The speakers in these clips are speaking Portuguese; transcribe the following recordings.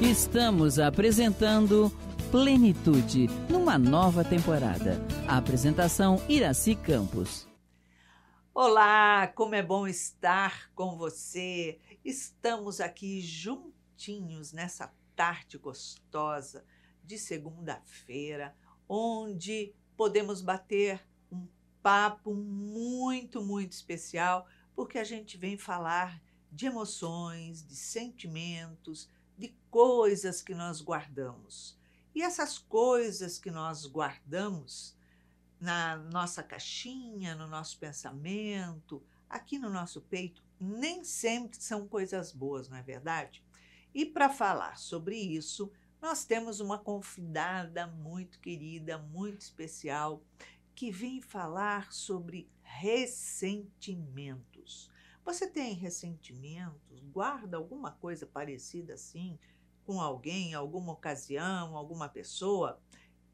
Estamos apresentando Plenitude, numa nova temporada. A apresentação Iraci Campos. Olá, como é bom estar com você. Estamos aqui juntinhos nessa tarde gostosa de segunda-feira, onde podemos bater um papo muito, muito especial, porque a gente vem falar de emoções, de sentimentos, de coisas que nós guardamos. E essas coisas que nós guardamos na nossa caixinha, no nosso pensamento, aqui no nosso peito, nem sempre são coisas boas, não é verdade? E para falar sobre isso, nós temos uma convidada muito querida, muito especial, que vem falar sobre ressentimento. Você tem ressentimentos? Guarda alguma coisa parecida assim com alguém, alguma ocasião, alguma pessoa?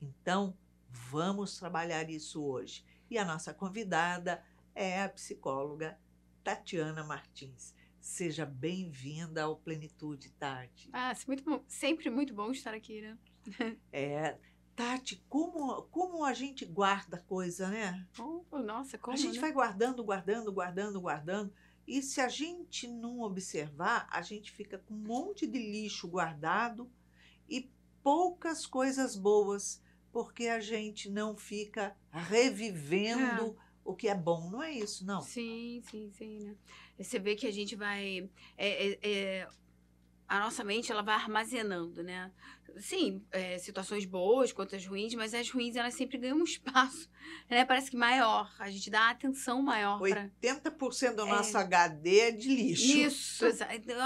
Então, vamos trabalhar isso hoje. E a nossa convidada é a psicóloga Tatiana Martins. Seja bem-vinda ao Plenitude, Tati. Ah, muito bom. sempre muito bom estar aqui, né? é, Tati, como, como a gente guarda coisa, né? Oh, nossa, como? A gente né? vai guardando, guardando, guardando, guardando. E se a gente não observar, a gente fica com um monte de lixo guardado e poucas coisas boas, porque a gente não fica revivendo. É. O que é bom, não é isso, não? Sim, sim, sim. Né? É, você vê que a gente vai. É, é, é a nossa mente ela vai armazenando, né? Sim, é, situações boas, quantas ruins, mas as ruins elas sempre ganham um espaço, né? Parece que maior, a gente dá atenção maior. 80% pra... do nosso é... HD é de lixo. Isso,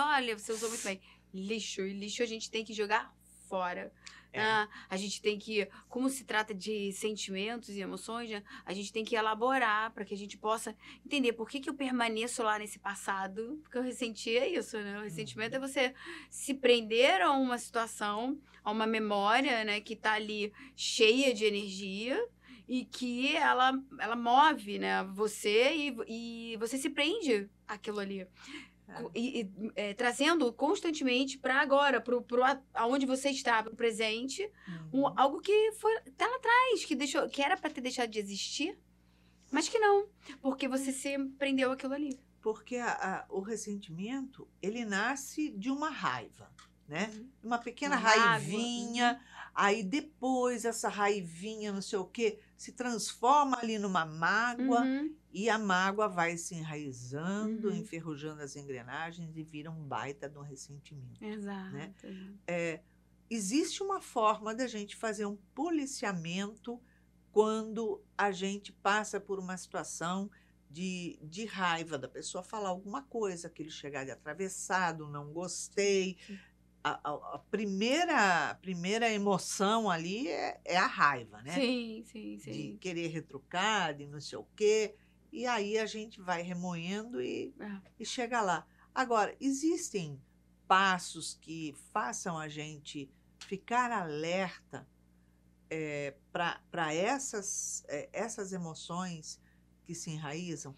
olha, você usou muito bem. Lixo, e lixo a gente tem que jogar fora. É. Né? A gente tem que, como se trata de sentimentos e emoções, né? a gente tem que elaborar para que a gente possa entender por que, que eu permaneço lá nesse passado, porque eu ressentia é isso, né? O ressentimento é uhum. você se prender a uma situação, a uma memória, né, que está ali cheia de energia, e que ela, ela move né, você e, e você se prende àquilo ali. Tá. E, e é, trazendo constantemente para agora, para aonde você está, para o presente, uhum. um, algo que foi tá lá atrás, que deixou, que era para ter deixado de existir, mas que não, porque você se prendeu aquilo ali. Porque a, a, o ressentimento ele nasce de uma raiva, né? Uhum. Uma pequena uma raivinha, raiva. Uhum. aí depois essa raivinha, não sei o que, se transforma ali numa mágoa uhum. E a mágoa vai se enraizando, uhum. enferrujando as engrenagens e vira um baita de um ressentimento. Né? Exato. Né? É, existe uma forma da gente fazer um policiamento quando a gente passa por uma situação de, de raiva da pessoa falar alguma coisa, aquilo chegar de atravessado, não gostei. A, a, a primeira, a primeira emoção ali é, é, a raiva, né? Sim, sim, sim. De querer retrucar, de não sei o quê. E aí a gente vai remoendo e, é. e chega lá. Agora, existem passos que façam a gente ficar alerta é, para essas, é, essas emoções que se enraizam?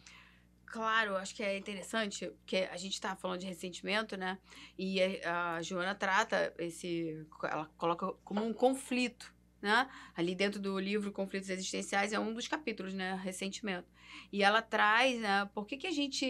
Claro, acho que é interessante, porque a gente está falando de ressentimento, né? E a, é, a Joana trata esse. Ela coloca como um conflito né? Ali dentro do livro Conflitos Existenciais é um dos capítulos, né? Ressentimento. E ela traz, né? Por que, que a gente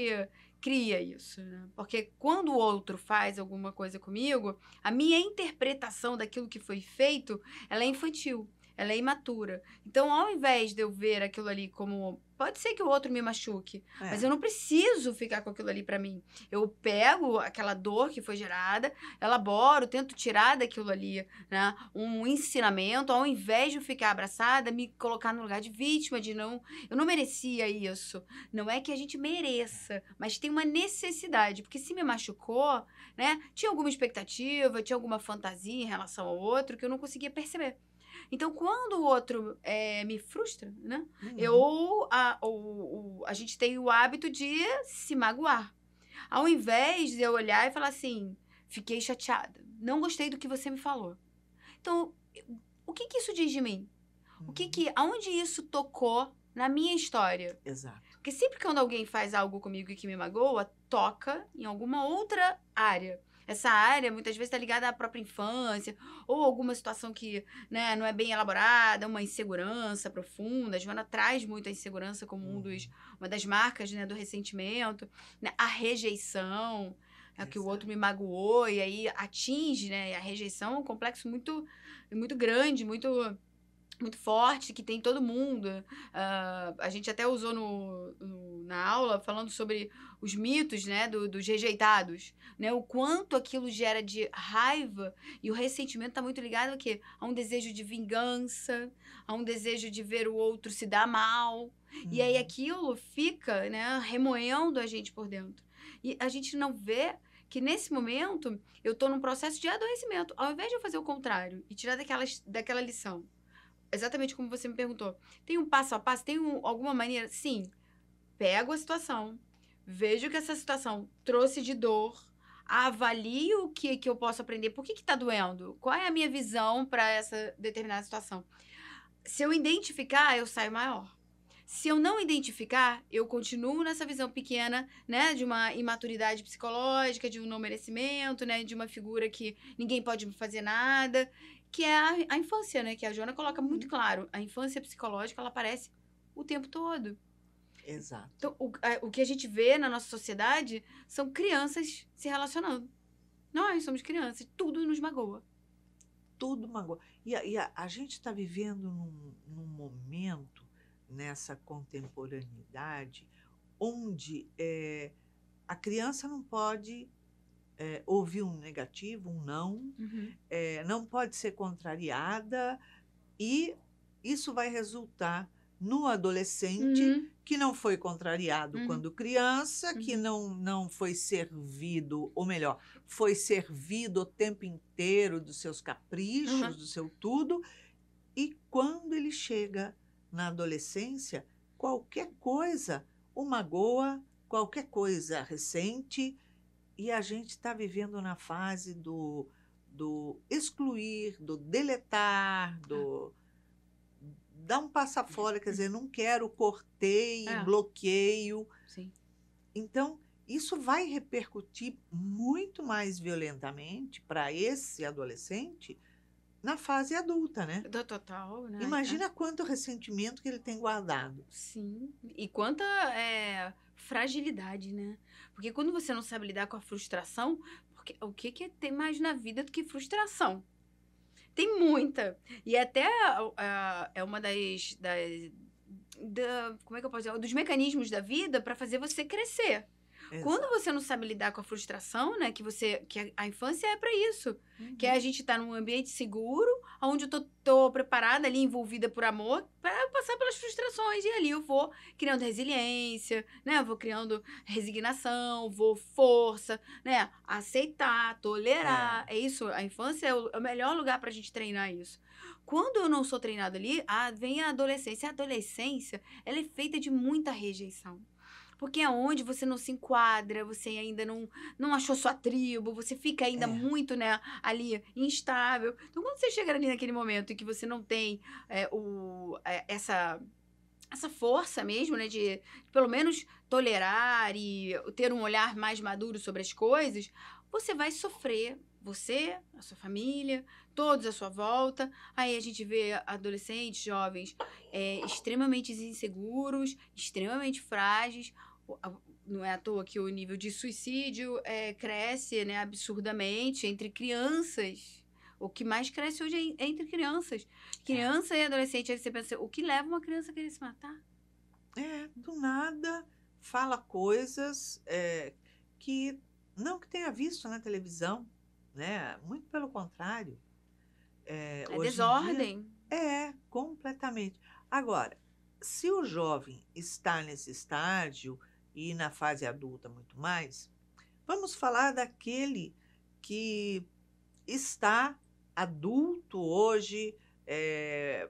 cria isso? Né? Porque quando o outro faz alguma coisa comigo, a minha interpretação daquilo que foi feito, ela é infantil ela é imatura. Então, ao invés de eu ver aquilo ali como pode ser que o outro me machuque, é. mas eu não preciso ficar com aquilo ali para mim. Eu pego aquela dor que foi gerada, elaboro, tento tirar daquilo ali, né, um ensinamento, ao invés de eu ficar abraçada, me colocar no lugar de vítima, de não, eu não merecia isso. Não é que a gente mereça, mas tem uma necessidade, porque se me machucou, né, tinha alguma expectativa, tinha alguma fantasia em relação ao outro que eu não conseguia perceber. Então, quando o outro é, me frustra, né? Uhum. Eu, a, o, a gente tem o hábito de se magoar. Ao invés de eu olhar e falar assim, fiquei chateada, não gostei do que você me falou. Então, o que que isso diz de mim? O que que, uhum. aonde isso tocou na minha história? Exato. Porque sempre que alguém faz algo comigo e que me magoa, toca em alguma outra área essa área muitas vezes está ligada à própria infância ou alguma situação que né, não é bem elaborada, uma insegurança profunda. A Joana traz muito a insegurança como um dos, uhum. uma das marcas né, do ressentimento, né? a rejeição. É que o outro me magoou e aí atinge, né? A rejeição é um complexo muito, muito grande, muito muito forte, que tem todo mundo. Uh, a gente até usou no, no, na aula falando sobre os mitos né, do, dos rejeitados. Né, o quanto aquilo gera de raiva e o ressentimento está muito ligado ao quê? a um desejo de vingança, a um desejo de ver o outro se dar mal. Uhum. E aí uhum. aquilo fica né, remoendo a gente por dentro. E a gente não vê que nesse momento eu estou num processo de adoecimento. Ao invés de eu fazer o contrário e tirar daquela, daquela lição exatamente como você me perguntou, tem um passo a passo? Tem um, alguma maneira? Sim. Pego a situação, vejo que essa situação trouxe de dor, avalio o que, que eu posso aprender, por que está doendo, qual é a minha visão para essa determinada situação. Se eu identificar, eu saio maior. Se eu não identificar, eu continuo nessa visão pequena, né, de uma imaturidade psicológica, de um não merecimento, né, de uma figura que ninguém pode me fazer nada que é a, a, infância, né? Que a Jona coloca muito uhum. claro. A infância psicológica, ela aparece o tempo todo. Exato. Então, o, a, o que a gente vê na nossa sociedade são crianças se relacionando. Nós somos crianças, tudo nos magoa. Tudo magoa. E, e a, a, gente está vivendo num, num, momento, nessa contemporaneidade, onde é, a criança não pode é, ouvir um negativo, um não, uhum. é, não pode ser contrariada, e isso vai resultar no adolescente uhum. que não foi contrariado uhum. quando criança, que uhum. não, não foi servido, ou melhor, foi servido o tempo inteiro dos seus caprichos, uhum. do seu tudo, e quando ele chega na adolescência, qualquer coisa o magoa, qualquer coisa recente e a gente está vivendo na fase do, do excluir, do deletar, do. Ah. Dá um passa fora, quer dizer, não quero cortei, ah. bloqueio. Sim. Então, isso vai repercutir muito mais violentamente para esse adolescente na fase adulta, né? Do total, né? Imagina é. quanto ressentimento que ele tem guardado. Sim, e quanta é, fragilidade, né? Porque quando você não sabe lidar com a frustração, porque o que, que é tem mais na vida do que frustração? Tem muita. E até uh, é uma das, das da, como é que eu posso dizer? Dos mecanismos da vida para fazer você crescer. Exato. Quando você não sabe lidar com a frustração, né? Que você. Que a, infância é para isso. Uhum. Que é a gente tá num ambiente seguro, onde eu tô, tô preparada ali, envolvida por amor, para passar pelas frustrações. E ali eu vou criando resiliência, né? Eu vou criando resignação, vou força, né? Aceitar, tolerar. É, é isso. A infância é o, é o melhor lugar pra gente treinar isso. Quando eu não sou treinada ali, a, vem a adolescência. A adolescência, ela é feita de muita rejeição. Porque é onde você não se enquadra, você ainda não, não achou sua tribo, você fica ainda é. muito, né, ali, instável. Então, quando você chega ali naquele momento em que você não tem é, o, é, essa essa força mesmo, né, de, pelo menos tolerar e ter um olhar mais maduro sobre as coisas, você vai sofrer você, a sua família, todos à sua volta. Aí a gente vê adolescentes, jovens é, extremamente inseguros, extremamente frágeis, Tipo, não é à toa que o nível de suicídio é, cresce né, absurdamente entre crianças. O que mais cresce hoje é entre crianças. Criança é. e adolescente, aí você pensa, o que leva uma criança a querer se matar? É, do nada fala coisas é, que não que tenha visto na televisão, né? Muito pelo contrário. É, é desordem. Dia, é, completamente. Agora, se o jovem está nesse estágio e na fase adulta muito mais, vamos falar daquele que está adulto hoje, é,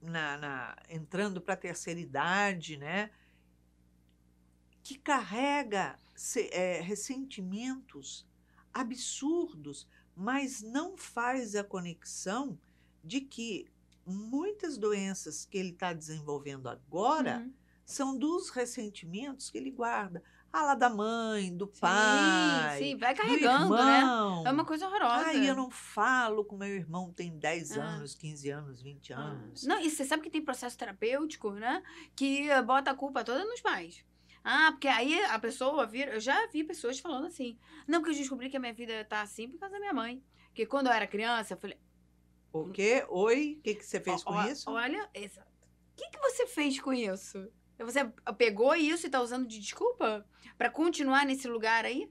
na, na, entrando para a terceira idade, né? que carrega se, é, ressentimentos absurdos, mas não faz a conexão de que muitas doenças que ele está desenvolvendo agora. Uhum são dos ressentimentos que ele guarda. Ah, lá da mãe, do pai. Sim, sim, vai carregando, irmão. né? É uma coisa horrorosa. Ai, eu não falo com meu irmão, tem 10 ah. anos, 15 anos, 20 ah. anos. Não, e você sabe que tem processo terapêutico, né? Que eh, bota a culpa toda nos pais. Ah, porque aí a pessoa vira. Eu já vi pessoas falando assim. Não, porque eu descobri que a minha vida tá assim por causa da minha mãe. Porque quando eu era criança, eu falei. O quê? Oi? O que, que você fez o, com o, isso? Olha, exato. O que, que você fez com isso? Você pegou isso e tá usando de desculpa para continuar nesse lugar aí?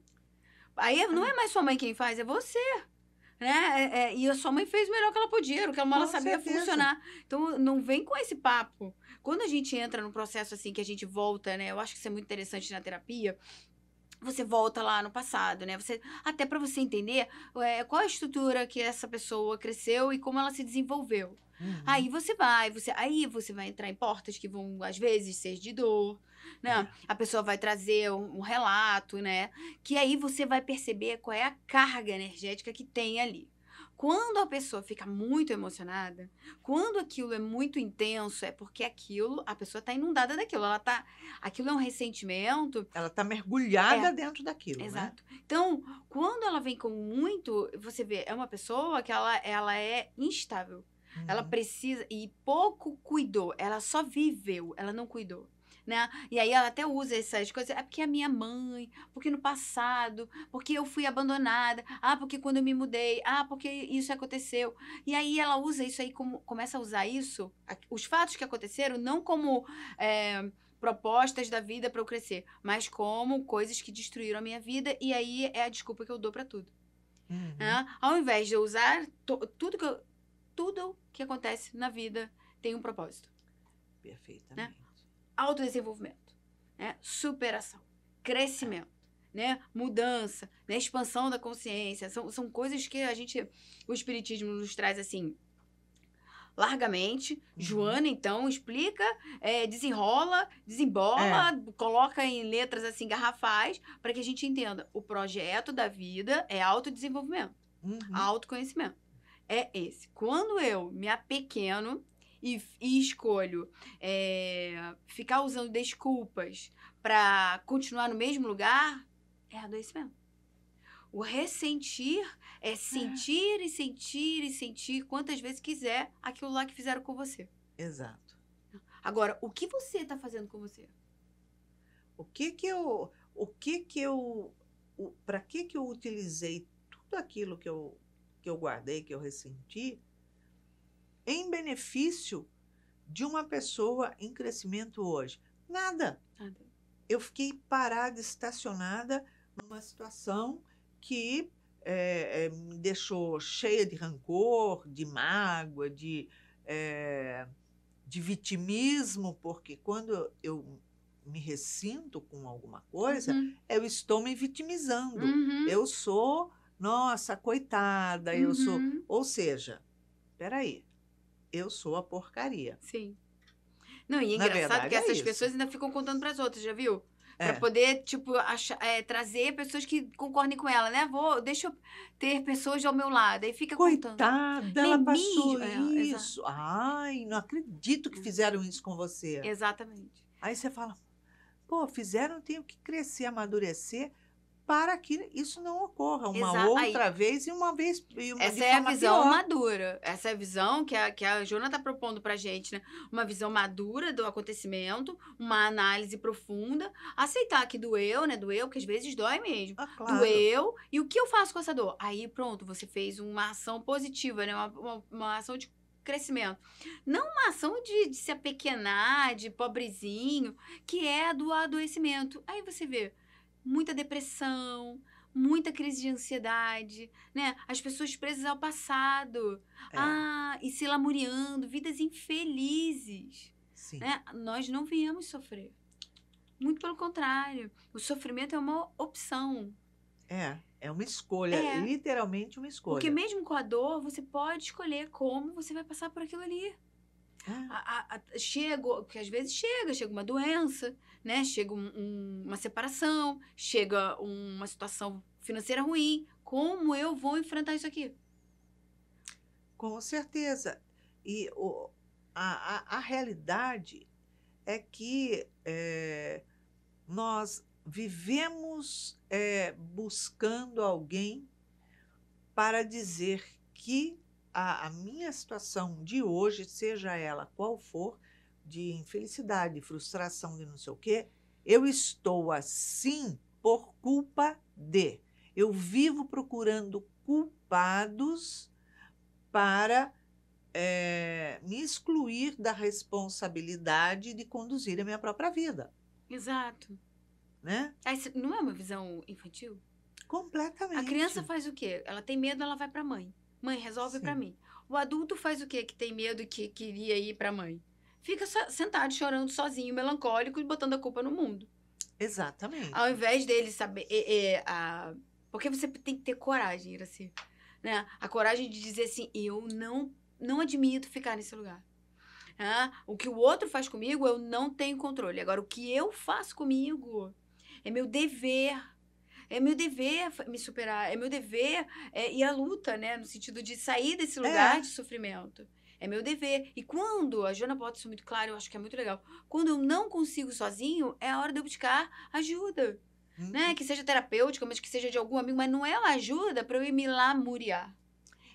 Aí não é mais sua mãe quem faz, é você. Né? É, é, e a sua mãe fez o melhor que ela podia, o que ela sabia certeza. funcionar. Então, não vem com esse papo. Quando a gente entra num processo assim, que a gente volta, né? Eu acho que isso é muito interessante na terapia, você volta lá no passado, né? Você, até para você entender é, qual a estrutura que essa pessoa cresceu e como ela se desenvolveu. Uhum. Aí você vai, você, aí você vai entrar em portas que vão, às vezes, ser de dor, né? É. A pessoa vai trazer um, um, relato, né? Que aí você vai perceber qual é a carga energética que tem ali. Quando a pessoa fica muito emocionada, quando aquilo é muito intenso, é porque aquilo, a pessoa está inundada daquilo, ela tá, aquilo é um ressentimento. Ela está é. mergulhada é, dentro daquilo. Né? Exato. Né? Então, quando ela vem com muito, você vê, é uma pessoa que ela, ela é instável. Uhum. Ela precisa e pouco cuidou, ela só viveu, ela não cuidou né? E aí ela até usa essas coisas, ah, é porque a minha mãe, porque no passado, porque eu fui abandonada, ah, porque quando eu me mudei, ah, porque isso aconteceu. E aí ela usa isso aí, como, começa a usar isso, os fatos que aconteceram, não como é, propostas da vida para eu crescer, mas como coisas que destruíram a minha vida, e aí é a desculpa que eu dou para tudo. Né? Uhum. Né? Ao invés de eu usar tudo que eu, tudo que acontece na vida tem um propósito. Perfeitamente. Né? autodesenvolvimento, né? superação, crescimento. Né? mudança, né? expansão da consciência, são, são coisas que a gente, o espiritismo nos traz assim largamente. Uhum. Joana, então, explica, é, desenrola, desembola, é. coloca em letras assim garrafais, para que a gente entenda. O projeto da vida é autodesenvolvimento, uhum. autoconhecimento. É esse. Quando eu me apequeno, e, e escolho é, ficar usando desculpas para continuar no mesmo lugar, é adoecimento. O ressentir é, é. sentir é. e sentir e sentir quantas vezes quiser aquilo lá que fizeram com você. Exato. Agora, o que você está fazendo com você? O que que eu, o que que eu, para que que eu utilizei tudo aquilo que eu que eu guardei, que eu ressenti, em benefício de uma pessoa em crescimento hoje? Nada. Nada. Eu fiquei parada, estacionada numa situação que é, é, me deixou cheia de rancor, de mágoa, de, é, de vitimismo, porque quando eu me ressinto com alguma coisa, uhum. eu estou me vitimizando. Uhum. Eu sou, nossa, coitada, uhum. eu sou. Uhum. Ou seja, peraí, eu sou a porcaria. Sim. Não, e é engraçado que é essas isso. pessoas ainda ficam contando para as outras, já viu? É. Pra poder, tipo, achar, é, trazer pessoas que concordem com ela, né? Vou, deixa eu ter pessoas ao meu lado. Aí fica Coitada, contando. ela Nem passou mim. É, isso. Ai, não acredito que hum. fizeram isso com você. Exatamente. Aí você fala, pô, fizeram, tenho que crescer, amadurecer para que isso não ocorra uma Exa outra aí. vez e uma vez e uma essa é a visão pior. madura essa é a visão que a que a Jona está propondo para gente né uma visão madura do acontecimento uma análise profunda aceitar que doeu né doeu que às vezes dói mesmo ah, claro. doeu e o que eu faço com essa dor aí pronto você fez uma ação positiva né uma, uma, uma ação de crescimento. Não uma ação de, de se apequenar, de pobrezinho, que é do adoecimento. Aí você vê, muita depressão, muita crise de ansiedade, né? As pessoas presas ao passado. É. Ah, e se lamuriando, vidas infelizes. Sim. Né? Nós não viemos sofrer. Muito pelo contrário. O sofrimento é uma opção. É, é uma escolha, é. literalmente uma escolha. Porque mesmo com a dor, você pode escolher como você vai passar por aquilo ali. Ah. A, a, chego, porque às vezes chega, chega uma doença, né? Chega um, um, uma separação, chega uma situação financeira ruim. Como eu vou enfrentar isso aqui? Com certeza. E o, a, a, a realidade é que é, nós vivemos é, buscando alguém para dizer que a, a minha situação de hoje, seja ela qual for, de infelicidade, frustração, de não sei o quê, eu estou assim por culpa de. Eu vivo procurando culpados para é, me excluir da responsabilidade de conduzir a minha própria vida. Exato. Né? Essa ah, não é uma visão infantil? Completamente. A criança faz o quê? Ela tem medo, ela vai para a mãe. Mãe, resolve para mim. O adulto faz o quê que tem medo que queria ir para mãe? Fica sentado chorando sozinho, melancólico e botando a culpa no mundo. Exatamente. Ao invés dele saber. É, é, a... Porque você tem que ter coragem, Iraci. Né? A coragem de dizer assim: eu não, não admito ficar nesse lugar. Ah, o que o outro faz comigo, eu não tenho controle. Agora, o que eu faço comigo é meu dever é meu dever me superar, é meu dever é, e a luta, né? No sentido de sair desse é. lugar é. de sofrimento. É meu dever. E quando, a Joana bota isso muito claro, eu acho que é muito legal. Quando eu não consigo sozinho, é a hora de eu buscar ajuda. Hum. Né? Uhum. Que seja terapêutica, mas que seja de algum amigo, mas não é uma ajuda para eu ir me lamuriar.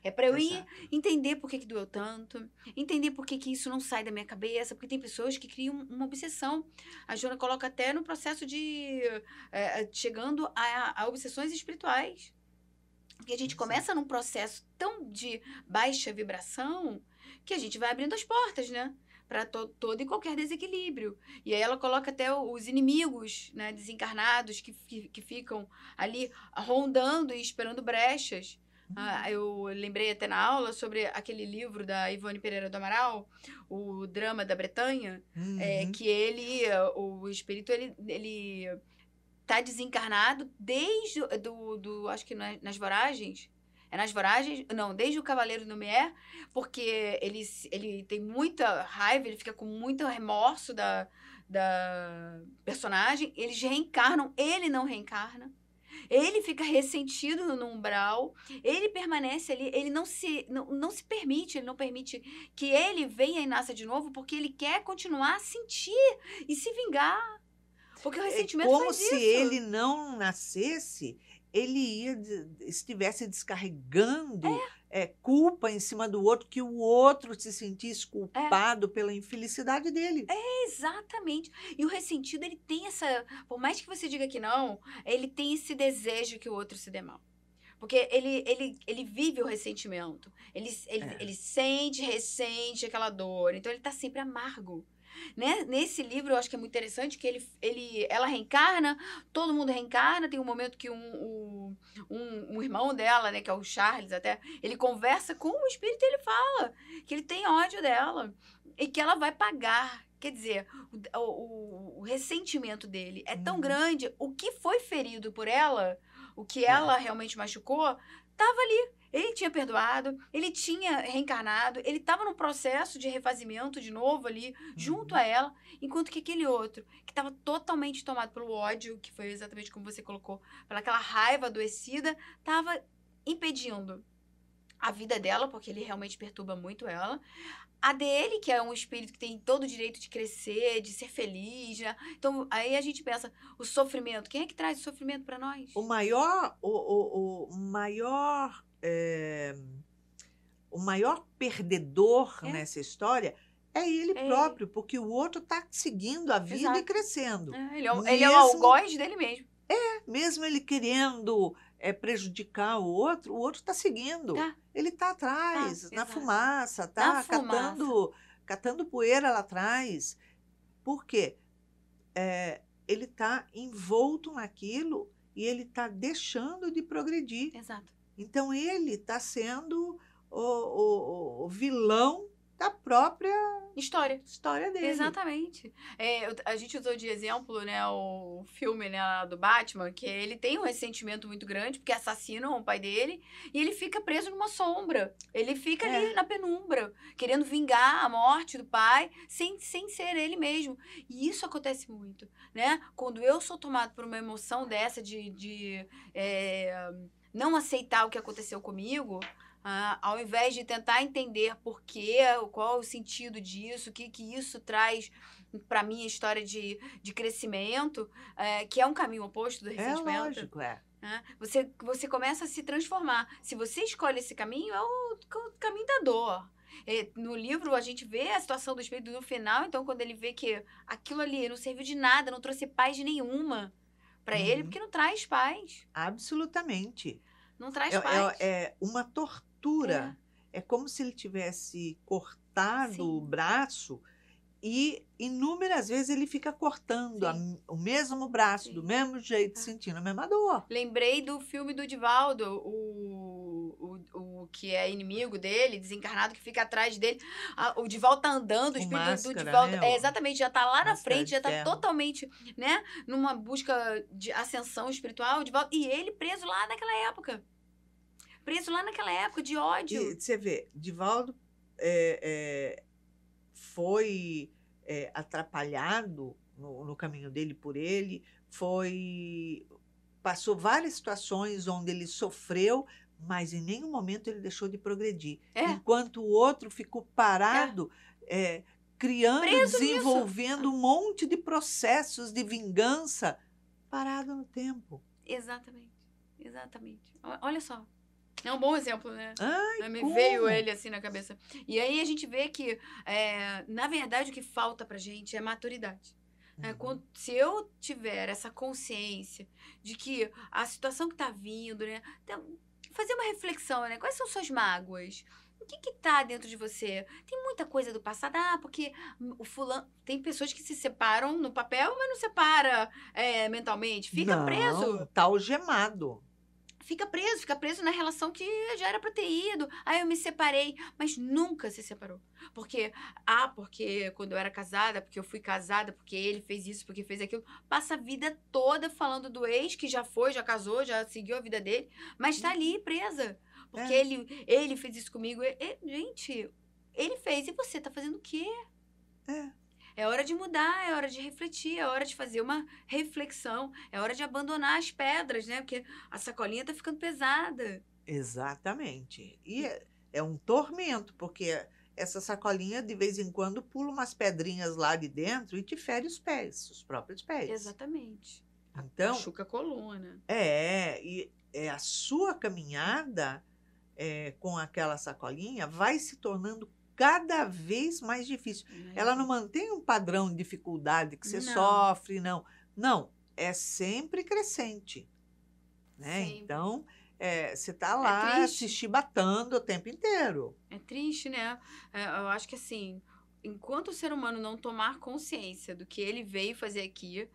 É para eu Exato. ir entender por que, que doeu tanto, entender por que, que isso não sai da minha cabeça, porque tem pessoas que criam uma obsessão. A Jona coloca até no processo de. É, chegando a, a obsessões espirituais. Porque a gente começa num processo tão de baixa vibração que a gente vai abrindo as portas, né? Para to todo e qualquer desequilíbrio. E aí ela coloca até os inimigos né, desencarnados que, que, que ficam ali rondando e esperando brechas. Ah, eu lembrei até na aula sobre aquele livro da Ivone Pereira do Amaral, o Drama da Bretanha, é, uhum. é, que ele, o espírito, ele, ele tá desencarnado desde do, do acho que é, nas Voragens. É nas Voragens? Não, desde o Cavaleiro do Mier, porque ele, ele tem muita raiva, ele fica com muito remorso da, da personagem. Eles reencarnam, ele não reencarna. Ele fica ressentido no umbral, ele permanece ali, ele não se, não, não se permite, ele não permite que ele venha e nasça de novo, porque ele quer continuar a sentir e se vingar. Porque o é ressentimento é como se isso. ele não nascesse, ele ia estivesse descarregando é é, culpa em cima do outro, que o outro se sentisse é. culpado é. pela infelicidade dele. É, exatamente. E o ressentido, ele tem essa. Por mais que você diga que não, ele tem esse desejo que o outro se dê mal. Porque ele, ele, ele vive o ressentimento. Ele, ele, é. ele sente, ressente aquela dor. Então ele tá sempre amargo. Né? Nesse livro, eu acho que é muito interessante que ele, ele, ela reencarna, todo mundo reencarna. Tem um momento que um, um, um irmão dela, né, que é o Charles até, ele conversa com o espírito e ele fala que ele tem ódio dela e que ela vai pagar. Quer dizer, o, o, o ressentimento dele é tão hum. grande. O que foi ferido por ela, o que uhum. ela é. realmente machucou, estava ali ele tinha perdoado, ele tinha reencarnado, ele estava num processo de refazimento de novo ali, uhum. junto a ela, enquanto que aquele outro, que estava totalmente tomado pelo ódio, que foi exatamente como você colocou, pelaquela raiva adoecida, estava impedindo a vida dela, porque ele realmente perturba muito ela. A dele, que é um espírito que tem todo o direito de crescer, de ser feliz, né? Então, aí a gente pensa, o sofrimento, quem é que traz o sofrimento para nós? O maior, o, o, o maior é, o maior perdedor é. nessa história é ele é. próprio, porque o outro está seguindo a vida Exato. e crescendo. ele, é, ele é o é algoz dele mesmo. É, mesmo ele querendo é, prejudicar o outro, o outro está seguindo. Tá. Ele está atrás, tá. na Exato. fumaça, está catando, fumaça. catando poeira lá atrás. Por quê? É, ele está envolto naquilo e ele está deixando de progredir. Exato. Então ele está sendo o, o, o, vilão da própria história história dele. Exatamente. É, a gente usou de exemplo né, o filme né, do Batman, que ele tem um ressentimento muito grande, porque assassinam o pai dele, e ele fica preso numa sombra. Ele fica é. ali na penumbra, querendo vingar a morte do pai, sem, sem ser ele mesmo. E isso acontece muito. né? Quando eu sou tomado por uma emoção dessa de. de é, não aceitar o que aconteceu comigo, ah, ao invés de tentar entender por quê, qual o sentido disso, o que, que isso traz para minha história de, de crescimento, é, que é um caminho oposto do é ressentimento. É lógico, é. Né? Você, você começa a se transformar. Se você escolhe esse caminho, é o, o caminho da dor. É, no livro, a gente vê a situação do espírito no final, então, quando ele vê que aquilo ali não serviu de nada, não trouxe paz nenhuma, para uhum. ele, porque não traz paz. Absolutamente. Não traz é, paz. É, é uma tortura. É. é. como se ele tivesse cortado Sim. o braço e inúmeras vezes ele fica cortando a, o mesmo braço, Sim. do mesmo jeito, ah. sentindo a mesma dor. Lembrei do filme do Divaldo, o, o, o o que é inimigo dele, desencarnado, que fica atrás dele. A, o de volta andando, o, espírito máscara, do de né? volta. Né? É, exatamente, já tá lá na frente, já tá totalmente, né? Numa busca de ascensão espiritual, de volta. E ele preso lá naquela época. Preso lá naquela época de ódio. E, você vê, Divaldo é, é, foi é, atrapalhado no, no caminho dele por ele, foi passou várias situações onde ele sofreu mas em nenhum momento ele deixou de progredir. É. Enquanto o outro ficou parado, é. É, criando, Preso desenvolvendo nisso. um monte de processos de vingança, parado no tempo. Exatamente, exatamente. Olha só. É um bom exemplo, né? Ai, né, Me como? veio ele assim na cabeça. E aí a gente vê que, é, na verdade, o que falta pra gente é maturidade. É, quando, se eu tiver essa consciência de que a situação que está vindo, né, fazer uma reflexão, né? Quais são suas mágoas? O que que tá dentro de você? Tem muita coisa do passado. Ah, porque o fulano... Tem pessoas que se separam no papel, mas não separa é, mentalmente. Fica não, preso. Tá algemado fica preso, fica preso na relação que já era pra ter ido. Aí eu me separei, mas nunca se separou. Porque, ah, porque quando eu era casada, porque eu fui casada, porque ele fez isso, porque fez aquilo. Passa a vida toda falando do ex, que já foi, já casou, já seguiu a vida dele, mas tá ali presa. Porque é. ele, ele fez isso comigo. gente, ele fez e você tá fazendo o quê? É. É hora de mudar, é hora de refletir, é hora de fazer uma reflexão, é hora de abandonar as pedras, né? Porque a sacolinha tá ficando pesada. Exatamente. E é, é um tormento, porque essa sacolinha de vez em quando pula umas pedrinhas lá de dentro e te fere os pés, os próprios pés. Exatamente. Então, machuca a coluna. É, e é a sua caminhada é, com aquela sacolinha vai se tornando cada vez mais difícil. É. Ela não mantém um padrão de dificuldade que você não. sofre, não. Não, é sempre crescente. Né? Sempre. Então, é, você está é lá é se chibatando o tempo inteiro. É triste, né? É, eu acho que assim, enquanto o ser humano não tomar consciência do que ele veio fazer aqui,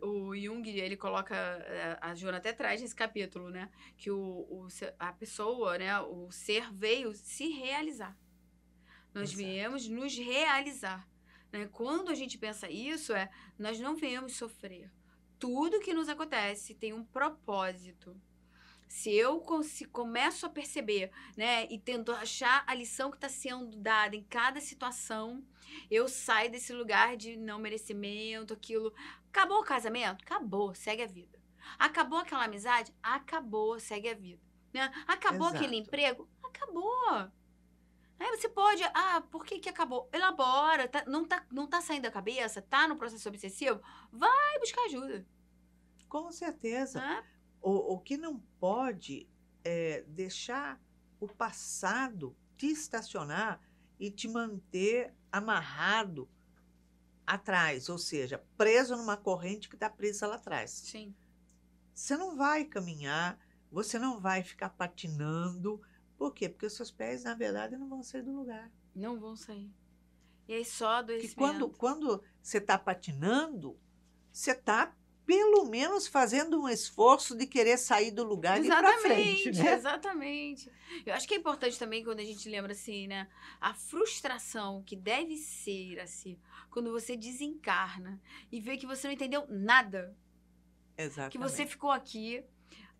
o Jung, ele coloca, é, a Joana até traz nesse capítulo, né? Que o, o a pessoa, né, o ser veio se realizar. Nós Exato. viemos nos realizar. Né? Quando a gente pensa isso, é nós não viemos sofrer. Tudo que nos acontece tem um propósito. Se eu se começo a perceber, né, e tento achar a lição que está sendo dada em cada situação, eu saio desse lugar de não merecimento, aquilo. Acabou o casamento? Acabou, segue a vida. Acabou aquela amizade? Acabou, segue a vida. Né? Acabou Exato. aquele emprego? Acabou. Aí é, você pode, ah, por que, que acabou? Elabora, tá, não, tá, não tá saindo da cabeça, tá no processo obsessivo? Vai buscar ajuda. Com certeza. Ah. O, o que não pode é deixar o passado te estacionar e te manter amarrado atrás, ou seja, preso numa corrente que está presa lá atrás. Sim. Você não vai caminhar, você não vai ficar patinando, por quê? Porque os seus pés, na verdade, não vão sair do lugar. Não vão sair. E aí só do Que quando, quando você está patinando, você está pelo menos fazendo um esforço de querer sair do lugar exatamente, e ir para frente. Né? Exatamente. Eu acho que é importante também quando a gente lembra assim, né? A frustração que deve ser assim, quando você desencarna e vê que você não entendeu nada. Exatamente. Que você ficou aqui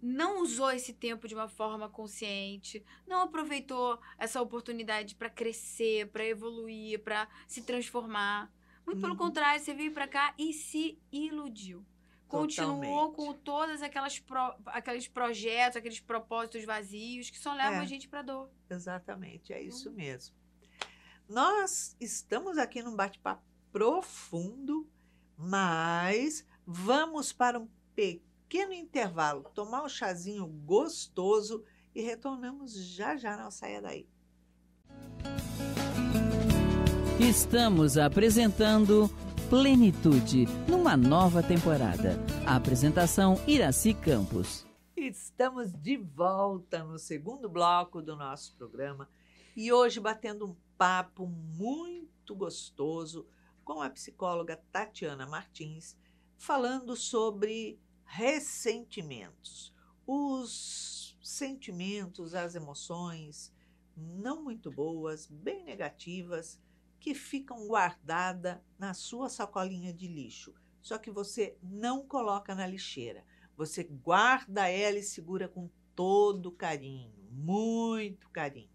não usou esse tempo de uma forma consciente, não aproveitou essa oportunidade para crescer, para evoluir, para se transformar. Muito pelo uhum. contrário, você veio para cá e se iludiu. Continuou Totalmente. com todas aquelas pro, aqueles projetos, aqueles propósitos vazios que só levam é, a gente para dor. Exatamente, é isso uhum. mesmo. Nós estamos aqui num bate-papo profundo, mas vamos para um pequeno pequeno intervalo, tomar um chazinho gostoso e retornamos já já, na saia daí. Estamos apresentando Plenitude, numa nova temporada. A apresentação Iraci Campos. Estamos de volta no segundo bloco do nosso programa e hoje batendo um papo muito gostoso com a psicóloga Tatiana Martins, falando sobre ressentimentos. Os sentimentos, as emoções não muito boas, bem negativas, que ficam guardadas na sua sacolinha de lixo. Só que você não coloca na lixeira. Você guarda ela e segura com todo carinho, muito carinho.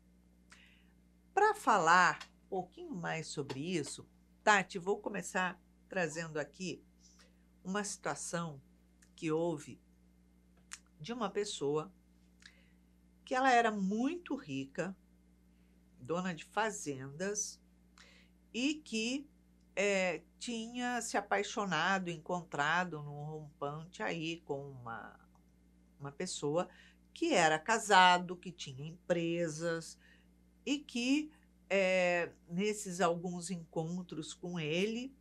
Para falar um pouquinho mais sobre isso, Tati, vou começar trazendo aqui uma situação que houve de uma pessoa que ela era muito rica, dona de fazendas, e que é, tinha se apaixonado, encontrado num rompante aí com uma, uma pessoa que era casado, que tinha empresas e que é, nesses alguns encontros com ele,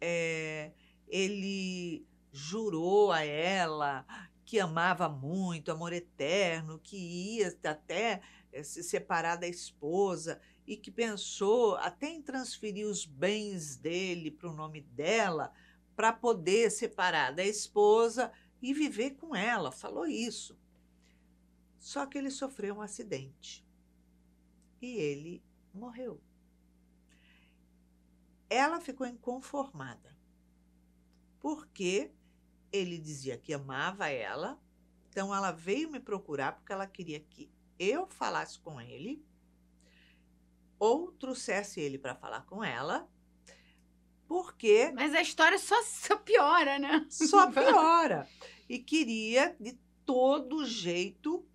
é, ele jurou a ela que amava muito, amor eterno, que ia até eh, se separar da esposa e que pensou até em transferir os bens dele para o nome dela para poder separar da esposa e viver com ela. Falou isso. Só que ele sofreu um acidente e ele morreu. Ela ficou inconformada porque ele dizia que amava ela, então ela veio me procurar porque ela queria que eu falasse com ele ou trouxesse ele para falar com ela. Porque. Mas a história só, só piora, né? Só piora. e queria, de todo jeito,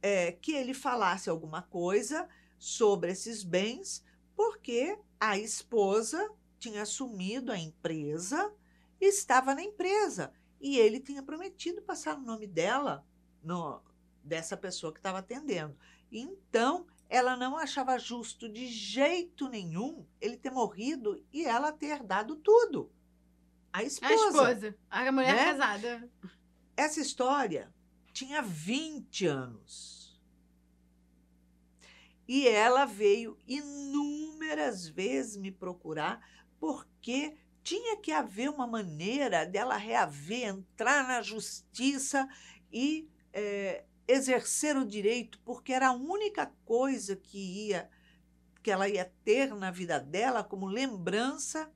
é, que ele falasse alguma coisa sobre esses bens, porque a esposa tinha assumido a empresa e estava na empresa e ele tinha prometido passar o nome dela, no, dessa pessoa que estava atendendo. Então, ela não achava justo de jeito nenhum ele ter morrido e ela ter dado tudo. A esposa. A esposa, a mulher né? casada. Essa história tinha 20 anos. E ela veio inúmeras vezes me procurar porque tinha que haver uma maneira dela reaver, entrar na justiça e é, exercer o direito, porque era a única coisa que ia que ela ia ter na vida dela como lembrança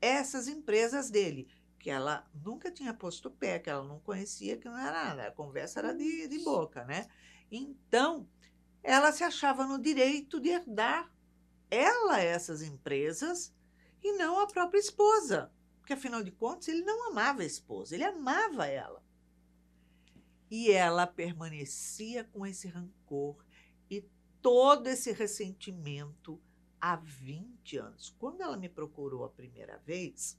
essas empresas dele, que ela nunca tinha posto pé, que ela não conhecia, que não era nada, a conversa era de, de boca, né? Então, ela se achava no direito de herdar ela essas empresas e não a própria esposa, porque afinal de contas ele não amava a esposa, ele amava ela. E ela permanecia com esse rancor e todo esse ressentimento há 20 anos. Quando ela me procurou a primeira vez,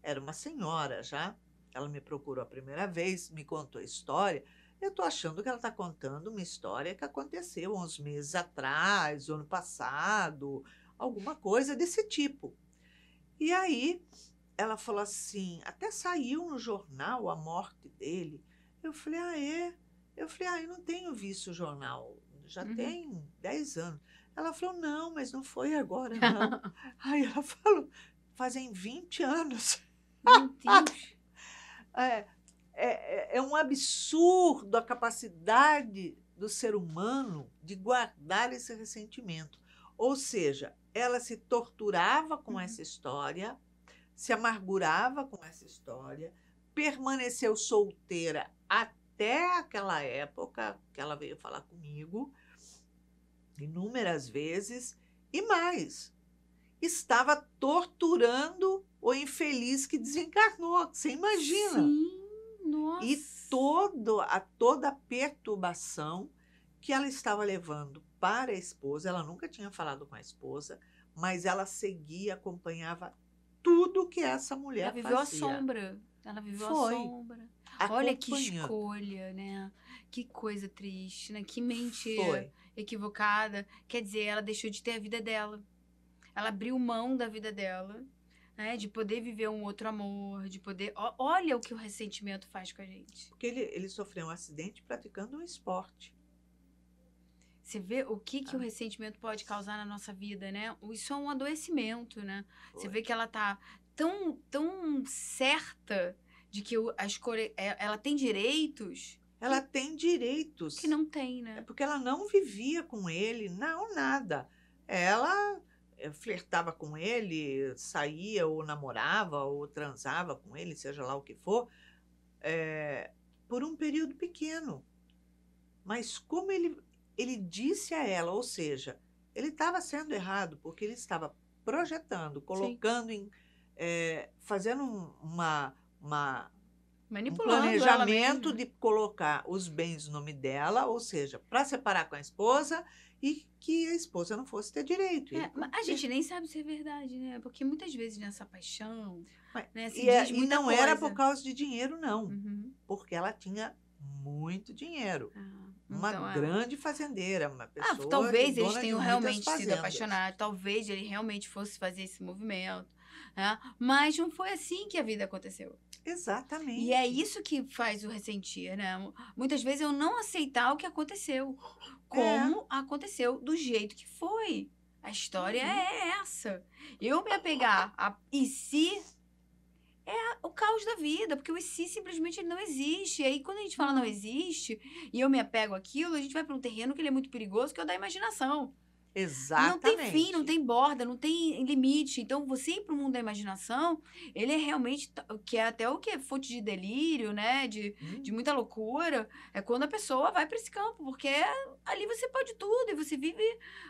era uma senhora já. Ela me procurou a primeira vez, me contou a história. Eu estou achando que ela está contando uma história que aconteceu uns meses atrás, ano passado, alguma coisa desse tipo. E aí ela falou assim, até saiu no jornal a morte dele. Eu falei, ah, é? Eu falei, ah, eu não tenho visto o jornal, já uhum. tem 10 anos. Ela falou, não, mas não foi agora, não. aí ela falou, fazem 20 anos. É, é, é, é um absurdo a capacidade do ser humano de guardar esse ressentimento. Ou seja, ela se torturava com uhum. essa história, se amargurava com essa história, permaneceu solteira até aquela época que ela veio falar comigo, inúmeras vezes, e mais, estava torturando o infeliz que desencarnou. Você imagina? Sim, nossa. E todo, a, toda a perturbação que ela estava levando para a esposa, ela nunca tinha falado com a esposa, mas ela seguia, acompanhava tudo que essa mulher fazia. ela viveu fazia. a sombra. Ela viveu Foi. a sombra. Olha que escolha, né? Que coisa triste, né? Que mente Foi. equivocada. Quer dizer, ela deixou de ter a vida dela. Ela abriu mão da vida dela, né? De poder viver um outro amor, de poder. Olha o que o ressentimento faz com a gente. Porque ele, ele sofreu um acidente praticando um esporte. Você vê o que, que ah. o ressentimento pode causar na nossa vida, né? Isso é um adoecimento, né? Foi. Você vê que ela tá tão, tão certa de que a escolha, é, ela tem direitos. Ela que, tem direitos. Que não tem, né? É porque ela não vivia com ele, não, nada. Ela eh, flertava com ele, saía ou namorava ou transava com ele, seja lá o que for, é, por um período pequeno. Mas como ele ele disse a ela, ou seja, ele estava sendo errado porque ele estava projetando, colocando Sim. em. É, fazendo uma. uma um planejamento de colocar os bens no nome dela, ou seja, para separar com a esposa e que a esposa não fosse ter direito. É, ele... a gente nem sabe se é verdade, né? Porque muitas vezes nessa paixão. Mas, né, e, é, e, não coisa. era por causa de dinheiro, não. Uhum. Porque ela tinha muito dinheiro. Ah, uma então, é. grande é. fazendeira, uma ah, pessoa. Ah, talvez eles tenham realmente sido apaixonados, talvez ele realmente fosse fazer esse movimento. Né? Mas não foi assim que a vida aconteceu. Exatamente. E é isso que faz o ressentir, né? Muitas vezes eu não aceitar o que aconteceu, é. como é. aconteceu, do jeito que foi. A história uhum. é essa. Eu me apegar a e se é o caos da vida, porque o IC simplesmente não existe. E aí, quando a gente fala não uhum. existe, e eu me apego àquilo, a gente vai para um terreno que ele é muito perigoso, que é o da imaginação. Exatamente. Não tem fim, não tem borda, não tem limite. Então, você ir para o mundo da imaginação, ele é realmente, que é até o que fonte de delírio, né? De, hum. de uhum. muita loucura. É quando a pessoa vai para esse campo, porque é, ali você pode tudo e você vive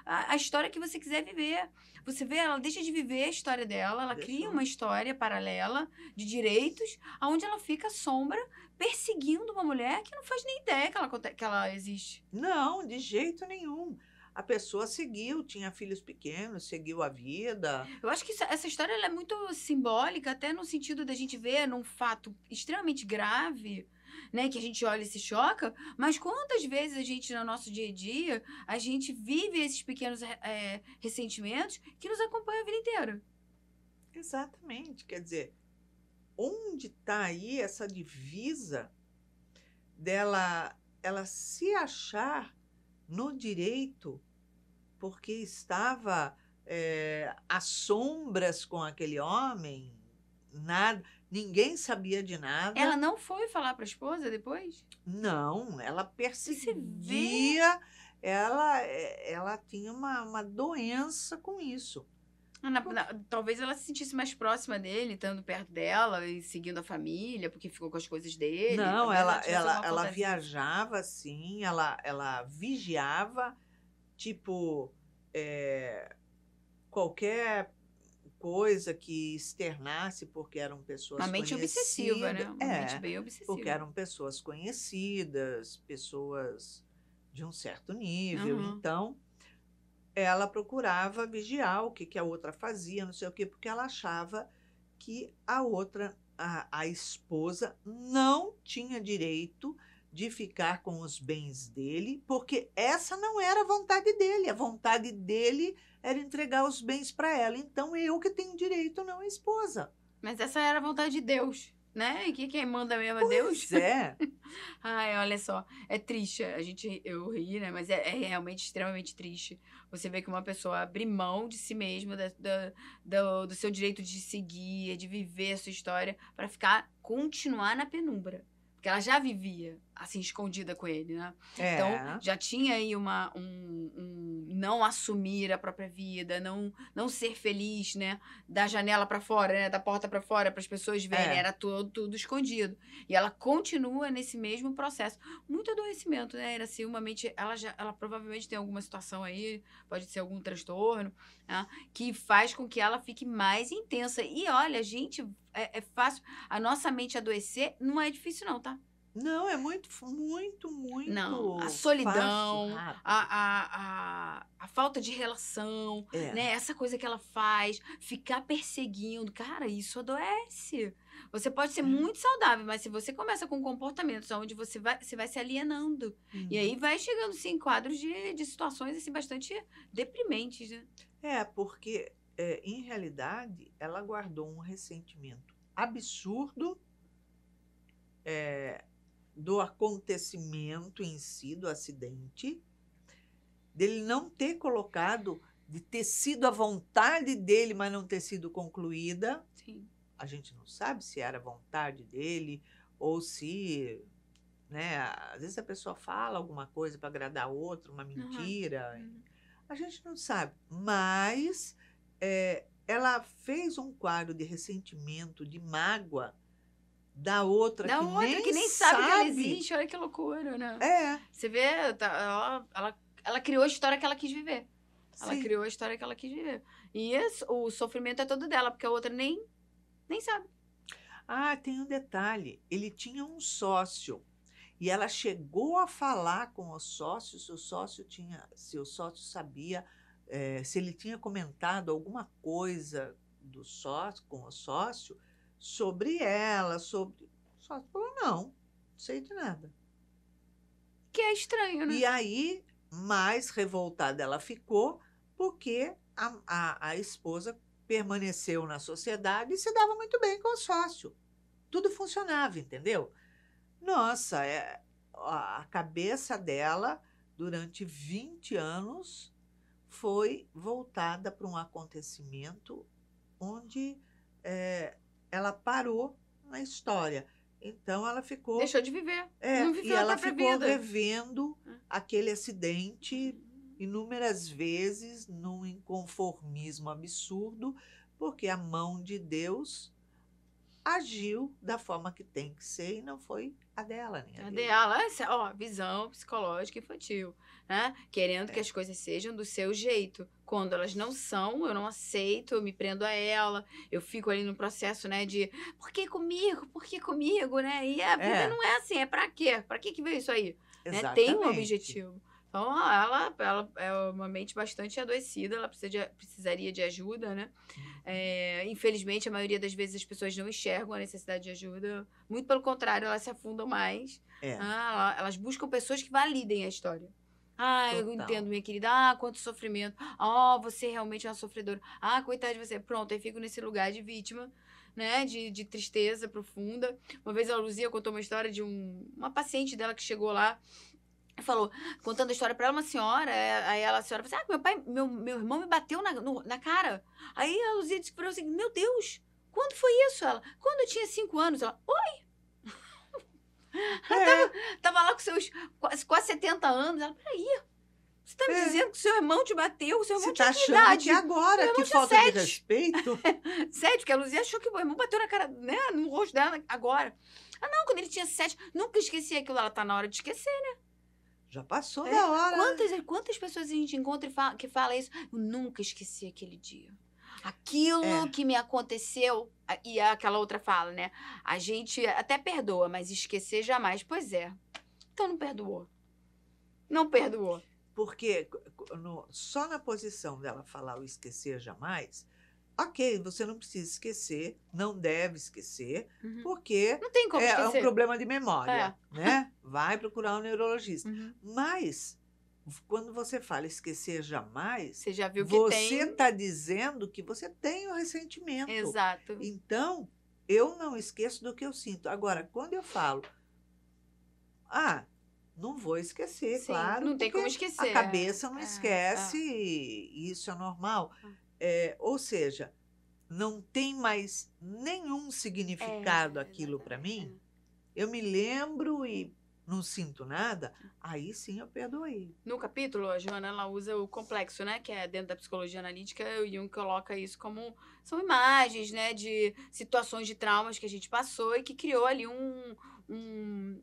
a, a, história que você quiser viver. Você vê, ela deixa de viver a história dela, ela cria uma história paralela de direitos, aonde ela fica sombra perseguindo uma mulher que não faz nem ideia que ela, que ela existe. Não, de jeito nenhum a pessoa seguiu, tinha filhos pequenos, seguiu a vida. Eu acho que essa história é muito simbólica, até no sentido da gente ver num fato extremamente grave, né, que a gente olha e se choca, mas quantas vezes a gente, no nosso dia a dia, a gente vive esses pequenos é, ressentimentos que nos acompanham a vida inteira. Exatamente, quer dizer, onde está aí essa divisa dela ela se achar no direito, porque estava é, às sombras com aquele homem, nada, ninguém sabia de nada. Ela não foi falar para a esposa depois? Não, ela perseguia, ela, é, ela tinha uma, uma doença com isso. Ah, na, na, talvez ela se sentisse mais próxima dele, estando perto dela e seguindo a família, porque ficou com as coisas dele. Não, ela, ela, ela, ela viajava assim, ela, ela vigiava, tipo, é, qualquer coisa que externasse, porque eram pessoas Uma mente obsessiva, né? Uma é, mente bem obsessiva. Porque eram pessoas conhecidas, pessoas de um certo nível. Uhum. Então ela procurava vigiar o que, que a outra fazia, não sei o quê, porque ela achava que a outra, a, a esposa, não tinha direito de ficar com os bens dele, porque essa não era a vontade dele. A vontade dele era entregar os bens para ela. Então eu que tenho direito, não a esposa. Mas essa era a vontade de Deus né? Que quem manda mesmo é Deus. é. Ai, olha só, é triste. A gente, eu ri, né? Mas é, é, realmente extremamente triste. Você vê que uma pessoa abre mão de si mesma, da, da, do, do seu direito de seguir, de viver a sua história, para ficar, continuar na penumbra. Porque ela já vivia, assim, escondida com ele, né? É. Então, já tinha aí uma, um, um, não assumir a própria vida, não, não ser feliz, né? Da janela para fora, né? Da porta para fora, para as pessoas verem, é. era tudo, tudo escondido. E ela continua nesse mesmo processo. Muito adoecimento, né? Era assim, uma mente, ela, já, ela provavelmente tem alguma situação aí, pode ser algum transtorno, né? que faz com que ela fique mais intensa. E olha, gente, é, é fácil. A nossa mente adoecer não é difícil, não, tá? Não, é muito, muito, muito. Não, a solidão, ah. a, a, a, a, falta de relação, é. né? Essa coisa que ela faz, ficar perseguindo, cara, isso adoece. Você pode ser hum. muito saudável, mas se você começa com comportamentos onde você vai, você vai se alienando. Hum. E aí uhum. vai chegando, se em quadros de, de situações assim, bastante deprimentes, né? É, porque, é, em realidade, ela guardou um ressentimento absurdo. É, do acontecimento em si, do acidente, dele não ter colocado, de ter sido a vontade dele, mas não ter sido concluída. Sim. A gente não sabe se era a vontade dele ou se. Né, às vezes a pessoa fala alguma coisa para agradar outro, uma mentira. Uhum. A gente não sabe. Mas é, ela fez um quadro de ressentimento, de mágoa, da outra, da que, outra nem que nem sabe, sabe que ela existe. Olha que loucura, né? É. Você vê, ela, tá, ela, ela criou a história que ela quis viver. Ela Sim. criou a história que ela quis viver. E esse, o sofrimento é todo dela, porque a outra nem, nem sabe. Ah, tem um detalhe. Ele tinha um sócio e ela chegou a falar com o sócio se o sócio tinha, se o sócio sabia, é, se ele tinha comentado alguma coisa do sócio com o sócio sobre ela, sobre. Só falou, não, não sei de nada. Que é estranho, né? E aí, mais revoltada ela ficou, porque a, a, a esposa permaneceu na sociedade e se dava muito bem com o sócio. Tudo funcionava, entendeu? Nossa, é, a cabeça dela, durante 20 anos, foi voltada para um acontecimento onde é, ela parou na história. Então ela ficou. Deixou de viver. É, Não viveu e ela ficou vida. revendo hum. aquele acidente hum. inúmeras vezes num inconformismo absurdo, porque a mão de Deus agiu da forma que tem que ser e não foi a dela, né? A, a dela, é ó, visão psicológica infantil, né? Querendo é. que as coisas sejam do seu jeito. Quando elas não são, eu não aceito, eu me prendo a ela, eu fico ali no processo, né, de por que comigo? Por que comigo, né? E a vida é. não é assim, é pra quê? Pra que que veio isso aí? Né? Tem um objetivo. Então, ela, ela é uma mente bastante adoecida, ela precisa de, precisaria de ajuda, né? Uhum. É, infelizmente, a maioria das vezes as pessoas não enxergam a necessidade de ajuda. Muito pelo contrário, elas se afundam mais. É. Ah, elas buscam pessoas que validem a história. Ah, Total. eu entendo, minha querida. Ah, quanto sofrimento. Ah, oh, você realmente é uma sofredora. Ah, coitada de você. Pronto, aí fico nesse lugar de vítima, né? De, de tristeza profunda. Uma vez a Luzia contou uma história de um, uma paciente dela que chegou lá falou, contando a história para uma senhora, é, aí ela, a senhora falou assim, ah, meu pai, meu, meu irmão me bateu na, no, na cara. Aí a Luzia disse para ela assim, meu Deus, quando foi isso? Ela, quando eu tinha cinco anos. Ela, oi? É. Ela tava, tava, lá com seus quase, quase 70 anos. Ela, peraí, você tá me é. dizendo que seu irmão te bateu, seu irmão você tá achando que agora, que falta sete. de respeito. sete, porque a Luzia achou que o irmão bateu na cara, né, no rosto dela agora. Ah, não, quando ele tinha sete, nunca esqueci aquilo. Ela tá na hora de esquecer, né? Já passou é. da hora. Né? Quantas, quantas pessoas a gente encontra e fala, que fala isso? Eu nunca esqueci aquele dia. Aquilo é. que me aconteceu. E é aquela outra fala, né? A gente até perdoa, mas esquecer jamais. Pois é. Então não perdoou. Não perdoou. Porque no, só na posição dela falar o esquecer jamais, Ok, você não precisa esquecer, não deve esquecer, uhum. porque não tem como é, esquecer. um problema de memória, é. né? Vai procurar um neurologista. Uhum. Mas quando você fala esquecer jamais, você já viu que você está dizendo que você tem o ressentimento. Exato. Então, eu não esqueço do que eu sinto. Agora, quando eu falo, ah, não vou esquecer, Sim, claro. Não tem como esquecer. A cabeça não é, é esquece, é. isso é normal. Ah. É, ou seja, não tem mais nenhum é, significado é, aquilo para mim. Eu me lembro e não sinto nada, aí sim eu perdoei. No capítulo, a Joana ela usa o complexo, né? Que é dentro da psicologia analítica, o Jung coloca isso como. São imagens, né? De situações de traumas que a gente passou e que criou ali um. um,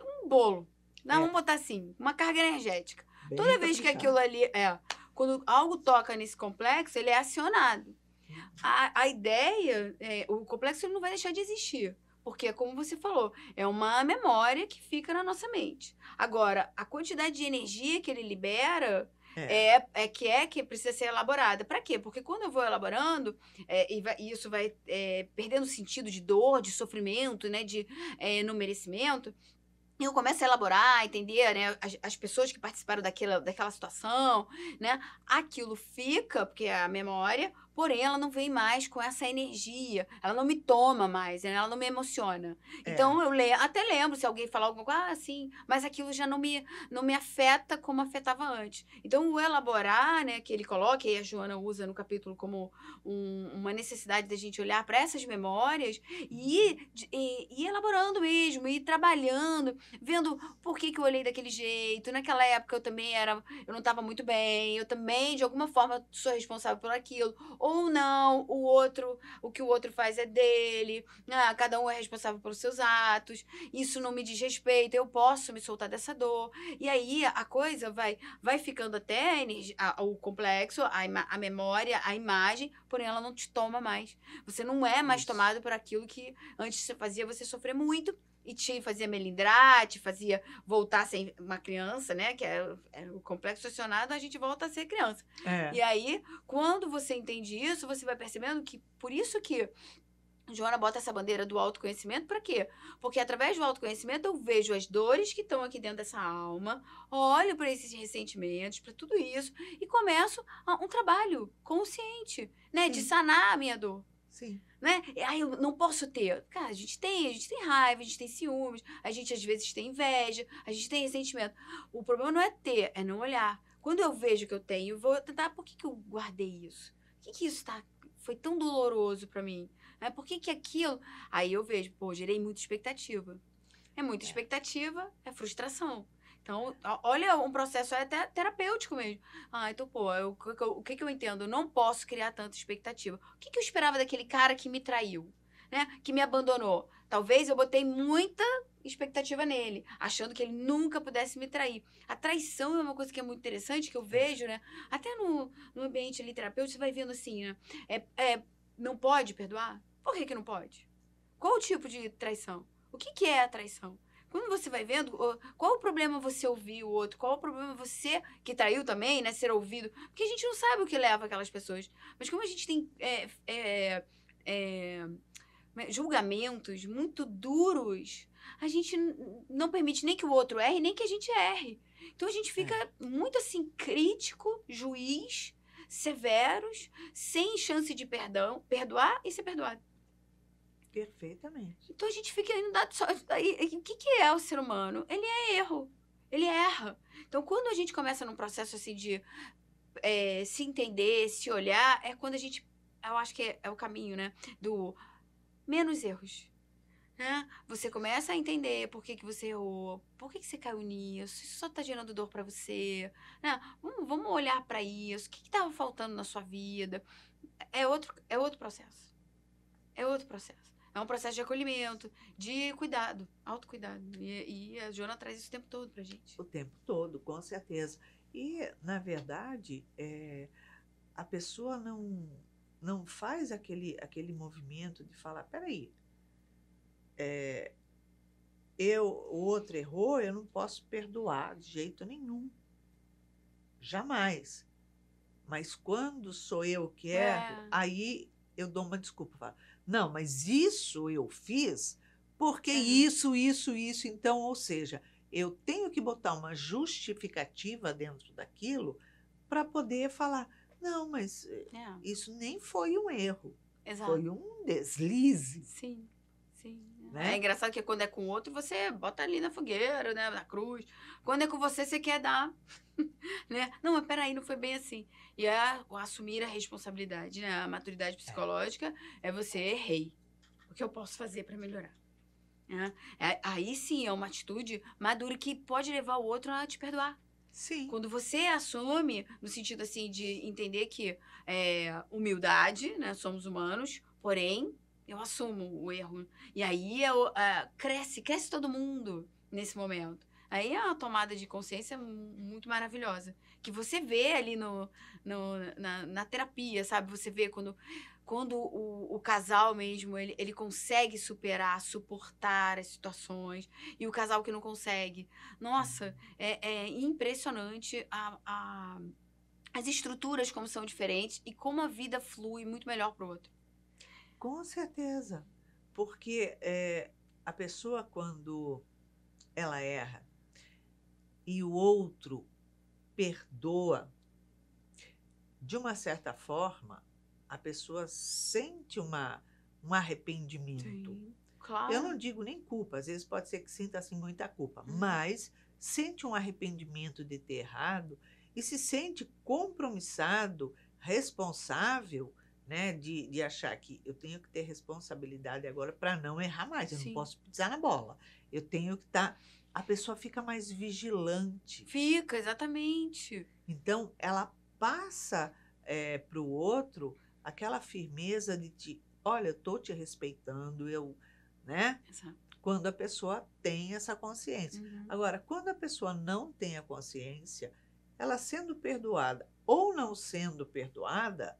um bolo. Não, né, é. vamos botar assim, uma carga energética. Bem Toda vez complicado. que aquilo ali. É quando algo toca nesse complexo, ele é acionado. A, a ideia, é, o complexo não vai deixar de existir. Porque, é como você falou, é uma memória que fica na nossa mente. Agora, a quantidade de energia que ele libera é, é, é que é que precisa ser elaborada. Para quê? Porque quando eu vou elaborando, é, e, vai, isso vai é, perdendo o sentido de dor, de sofrimento, né, de é, não merecimento, eu começo a elaborar, entender né, as, as, pessoas que participaram daquela, daquela situação, né? Aquilo fica, porque é a memória, Porém, ela não vem mais com essa energia. Ela não me toma mais, né, ela não me emociona. É. Então, eu le até lembro se alguém falar alguma coisa, ah, sim, mas aquilo já não me, não me afeta como afetava antes. Então, o elaborar, né, que ele coloca, e a Joana usa no capítulo como um, uma necessidade da gente olhar para essas memórias e, e, e elaborando mesmo, e trabalhando, vendo por que, que eu olhei daquele jeito. Naquela época eu também era, eu não estava muito bem, eu também, de alguma forma, sou responsável por aquilo. Ou não, o outro, o que o outro faz é dele, ah, cada um é responsável pelos seus atos, isso não me diz respeito, eu posso me soltar dessa dor. E aí a coisa vai, vai ficando até a a, o complexo, a, a memória, a imagem, porém ela não te toma mais. Você não é mais tomado por aquilo que antes fazia você sofrer muito e tinha, fazia melindrate, fazia voltar a ser uma criança, né? Que é, é o complexo acionado, a gente volta a ser criança. É. E aí, quando você entende isso, você vai percebendo que por isso que Joana bota essa bandeira do autoconhecimento para quê? Porque através do autoconhecimento eu vejo as dores que estão aqui dentro dessa alma, olho para esses ressentimentos, para tudo isso e começo um trabalho consciente, né, Sim. de sanar a minha dor. Sim. Né? aí eu não posso ter. Cara, a gente tem, a gente tem raiva, a gente tem ciúmes, a gente às vezes tem inveja, a gente tem ressentimento. O problema não é ter, é não olhar. Quando eu vejo que eu tenho, vou tentar, ah, por que, que eu guardei isso? Por que, que isso tá, foi tão doloroso para mim? É, por que, que aquilo. Aí eu vejo, pô, gerei muita expectativa. É muita é. expectativa, é frustração. Então, olha, um processo é até terapêutico mesmo. Ah, então, pô, eu, eu, o que, que eu entendo? Eu não posso criar tanta expectativa. O que, que eu esperava daquele cara que me traiu, né? Que me abandonou? Talvez eu botei muita expectativa nele, achando que ele nunca pudesse me trair. A traição é uma coisa que é muito interessante, que eu é. vejo, né? Até no, no ambiente ali terapêutico, você vai vendo assim, né? É, é, não pode perdoar? Por que, que não pode? Qual o tipo de traição? O que, que é a traição? Quando você vai vendo, qual o problema você ouvir o outro? Qual o problema você, que traiu também, né? Ser ouvido. Porque a gente não sabe o que leva aquelas pessoas. Mas como a gente tem é, é, é, julgamentos muito duros, a gente não permite nem que o outro erre, nem que a gente erre. Então a gente é. fica muito assim, crítico, juiz, severos, sem chance de perdão, perdoar e ser perdoado. Perfeitamente. Então a gente fica inundado só. O que, que é o ser humano? Ele é erro. Ele erra. Então, quando a gente começa num processo assim de é, se entender, se olhar, é quando a gente. Eu acho que é, é o caminho, né? Do menos erros. Né? Você começa a entender por que, que você errou, por que, que você caiu nisso, isso só tá gerando dor para você, né? Vamos, vamos olhar para isso, o que que tava faltando na sua vida. É outro, é outro processo. É outro processo. É um processo de acolhimento, de cuidado, autocuidado. E, e a Joana traz isso o tempo todo a gente. O tempo todo, com certeza. E, na verdade, é, a pessoa não, não faz aquele, aquele movimento de falar, peraí, é, eu, o outro errou, eu não posso perdoar de jeito nenhum. Jamais. Mas quando sou eu que é. erro, é. aí eu dou uma desculpa. Falo, não, mas isso eu fiz porque isso, isso, isso. Então, ou seja, eu tenho que botar uma justificativa dentro daquilo para poder falar: não, mas eh, é. isso nem foi um erro. Exato. Foi um deslize. Sim. Sim. É. Né? É engraçado que quando é com outro, você bota ali na fogueira, né? Na cruz. Quando é com você, você quer dar. né? Não, mas peraí, não foi bem assim. E é assumir a responsabilidade, né? A maturidade é. psicológica é você errei. O que eu posso fazer para melhorar? É, é, aí sim é uma atitude madura que pode levar o outro a te perdoar. Sim. Quando você assume, no sentido assim de entender que é, humildade, né? Somos humanos, porém eu assumo o erro. E aí eu, uh, cresce, cresce todo mundo nesse momento. Aí é uma tomada de consciência muito maravilhosa. Que você vê ali no, no na, na, terapia, sabe? Você vê quando, quando o, o, casal mesmo, ele, ele consegue superar, suportar as situações. E o casal que não consegue. Nossa, é, é impressionante a, a, as estruturas como são diferentes e como a vida flui muito melhor para o outro. Com certeza. Porque é, a pessoa, quando ela erra e o outro perdoa, de uma certa forma, a pessoa sente uma, um arrependimento. Sim, claro. Eu não digo nem culpa, às vezes pode ser que sinta assim muita culpa, uhum. mas sente um arrependimento de ter errado e se sente compromissado, responsável né? De, de achar que eu tenho que ter responsabilidade agora para não errar mais, eu Sim. não posso pisar na bola. Eu tenho que estar. Tá, a pessoa fica mais vigilante. Fica, exatamente. Então, ela passa é, para o outro aquela firmeza de te, olha, eu estou te respeitando, eu, né? Exato. Quando a pessoa tem essa consciência. Uhum. Agora, quando a pessoa não tem a consciência, ela sendo perdoada ou não sendo perdoada,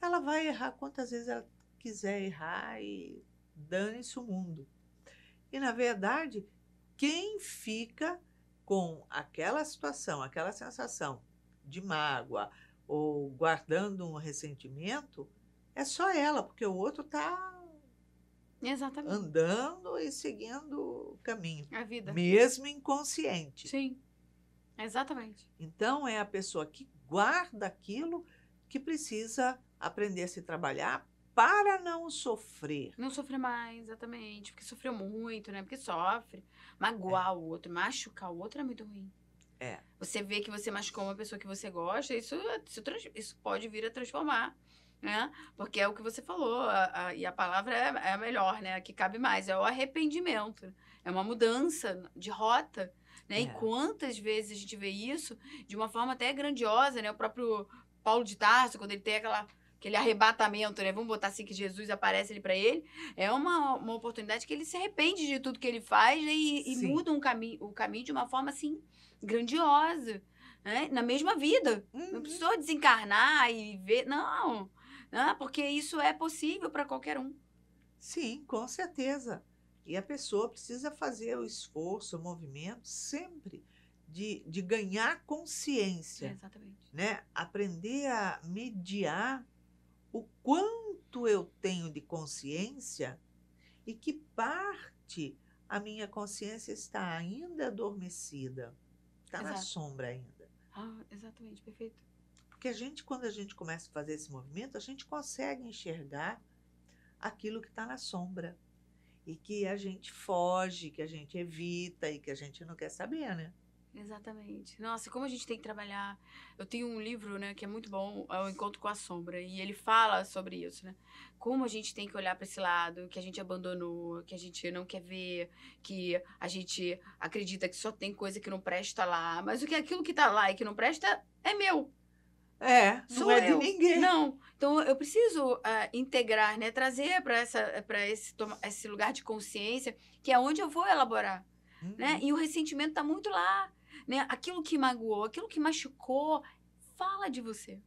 ela vai errar quantas vezes ela quiser errar e dane-se o mundo. E na verdade, quem fica com aquela situação, aquela sensação de mágoa ou guardando um ressentimento, é só ela, porque o outro está Exatamente. andando e seguindo o caminho. A vida. Mesmo inconsciente. Sim. Exatamente. Então é a pessoa que guarda aquilo que precisa aprender a se trabalhar para não sofrer. Não sofrer mais, exatamente. Porque sofreu muito, né? Porque sofre. É. Magoar é. o outro, machucar o outro é muito ruim. É. Você vê que você machucou uma pessoa que você gosta, isso, isso, isso pode vir a transformar. Né? Porque é o que você falou, a, a, e a palavra é, é a melhor, né? A que cabe mais, é o arrependimento. É uma mudança de rota. Né? É. E quantas vezes a gente vê isso de uma forma até grandiosa, né? O próprio Paulo de Tarso, quando ele tem aquela aquele arrebatamento, né? Vamos botar assim que Jesus aparece ali para ele. É uma, uma oportunidade que ele se arrepende de tudo que ele faz né? e, e muda um cami o caminho de uma forma assim grandiosa, né? Na mesma vida. Uhum. Não precisou desencarnar e ver, não. não né? porque isso é possível para qualquer um. Sim, com certeza. E a pessoa precisa fazer o esforço, o movimento sempre de, de ganhar consciência. É, exatamente. Né? Aprender a mediar o quanto eu tenho de consciência e que parte a minha consciência está ainda adormecida, está na sombra ainda. Ah, exatamente, perfeito. Porque a gente, quando a gente começa a fazer esse movimento, a gente consegue enxergar aquilo que está na sombra e que a gente foge, que a gente evita e que a gente não quer saber, né? Exatamente. Nossa, como a gente tem que trabalhar. Eu tenho um livro, né, que é muito bom, é o Encontro com a Sombra, e ele fala sobre isso, né? Como a gente tem que olhar para esse lado, que a gente abandonou, que a gente não quer ver, que a gente acredita que só tem coisa que não presta lá, mas o que aquilo que tá lá e que não presta é meu. É, não Sou é eu. de ninguém. Não. Então eu preciso uh, integrar, né, trazer para essa para esse esse lugar de consciência, que é onde eu vou elaborar, uhum. né? E o ressentimento tá muito lá né? Aquilo que magoou, aquilo que machucou, fala de você.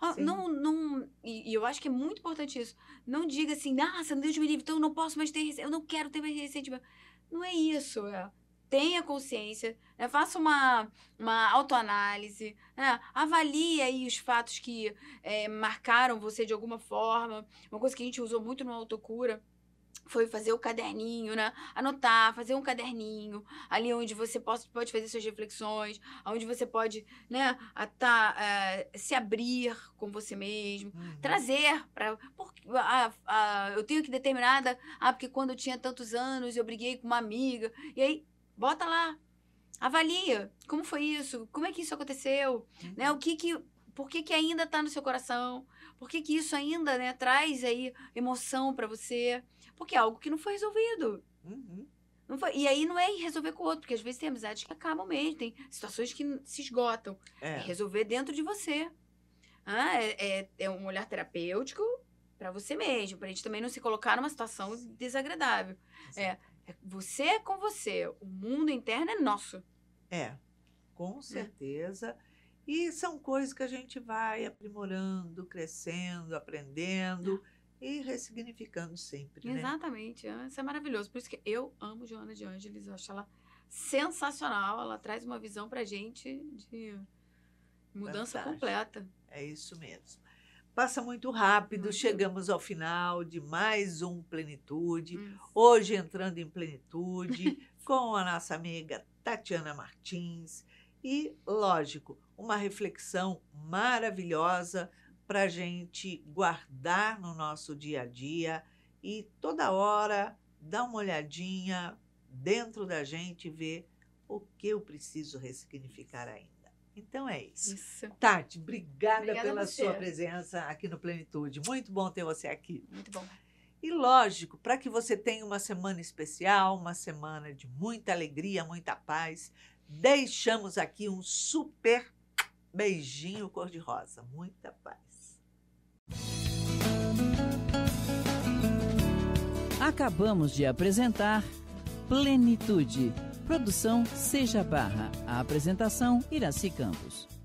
Ah, não, não, e, e, eu acho que é muito importante isso. Não diga assim, ah, se Deus me livre, então eu não posso mais ter eu não quero ter mais ressentimento. Não é isso. É. Tenha consciência, né, faça uma, uma autoanálise, né, avalie aí os fatos que eh, marcaram você de alguma forma. Uma coisa que a gente usou muito no Autocura foi fazer o caderninho, né? Anotar, fazer um caderninho, ali onde você pode, pode fazer suas reflexões, onde você pode, né, atar, tá, uh, eh, se abrir com você mesmo, uhum. trazer para uh, uh, eu tenho que determinada, ah, porque quando eu tinha tantos anos eu briguei com uma amiga, e aí bota lá, avalia, como foi isso, como é que isso aconteceu, né? uhum. né? O que que por que, que ainda está no seu coração? Por que, que isso ainda né, traz aí emoção para você? Porque é algo que não foi resolvido. Uhum. Não foi, e aí não é resolver com o outro, porque às vezes tem amizades que acabam mesmo, tem situações que se esgotam. É, é resolver dentro de você. Ah, é, é, é um olhar terapêutico para você mesmo, pra gente também não se colocar numa situação desagradável. É, é, você é com você, o mundo interno é nosso. É, com né? certeza. E são coisas que a gente vai aprimorando, crescendo, aprendendo. Tá e ressignificando sempre. Né? Exatamente, né? isso é maravilhoso. Por isso que eu amo Joana de Angelis, eu acho ela sensacional. Ela traz uma visão para gente de mudança Fantástico. completa. É isso mesmo. Passa muito rápido, muito chegamos bom. ao final de mais um Plenitude. Hum. Hoje entrando em Plenitude com a nossa amiga Tatiana Martins e, lógico, uma reflexão maravilhosa para a gente guardar no nosso dia a dia e toda hora dar uma olhadinha dentro da gente e ver o que eu preciso ressignificar ainda. Então é isso. isso. Tati, obrigada, obrigada pela sua presença aqui no Plenitude. Muito bom ter você aqui. Muito bom. E lógico, para que você tenha uma semana especial, uma semana de muita alegria, muita paz, deixamos aqui um super beijinho cor-de-rosa. Muita paz. Acabamos de apresentar Plenitude. Produção Seja Barra. A apresentação Iraci Campos.